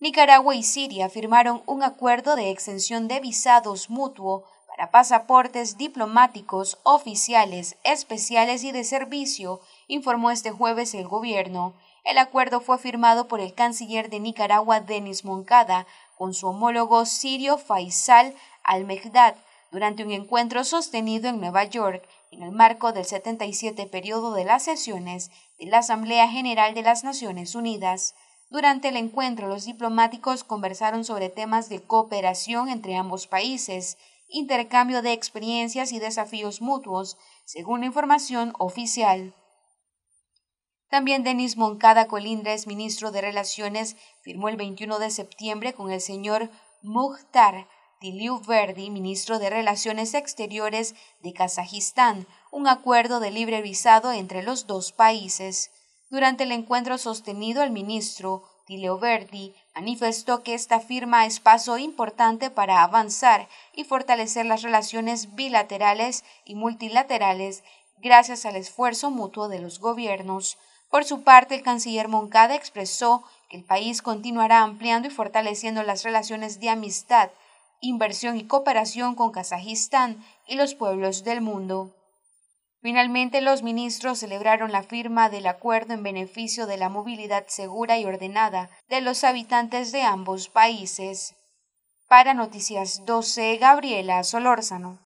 Nicaragua y Siria firmaron un acuerdo de exención de visados mutuo para pasaportes diplomáticos, oficiales, especiales y de servicio, informó este jueves el gobierno. El acuerdo fue firmado por el canciller de Nicaragua, Denis Moncada, con su homólogo sirio Faisal al megdad durante un encuentro sostenido en Nueva York, en el marco del 77 periodo de las sesiones de la Asamblea General de las Naciones Unidas. Durante el encuentro, los diplomáticos conversaron sobre temas de cooperación entre ambos países, intercambio de experiencias y desafíos mutuos, según la información oficial. También Denis Moncada Colindres, ministro de Relaciones, firmó el 21 de septiembre con el señor Mukhtar Diliu Verdi, ministro de Relaciones Exteriores de Kazajistán, un acuerdo de libre visado entre los dos países. Durante el encuentro sostenido, el ministro Tileo Verdi manifestó que esta firma es paso importante para avanzar y fortalecer las relaciones bilaterales y multilaterales gracias al esfuerzo mutuo de los gobiernos. Por su parte, el canciller Moncada expresó que el país continuará ampliando y fortaleciendo las relaciones de amistad, inversión y cooperación con Kazajistán y los pueblos del mundo. Finalmente, los ministros celebraron la firma del acuerdo en beneficio de la movilidad segura y ordenada de los habitantes de ambos países. Para Noticias 12, Gabriela Solórzano.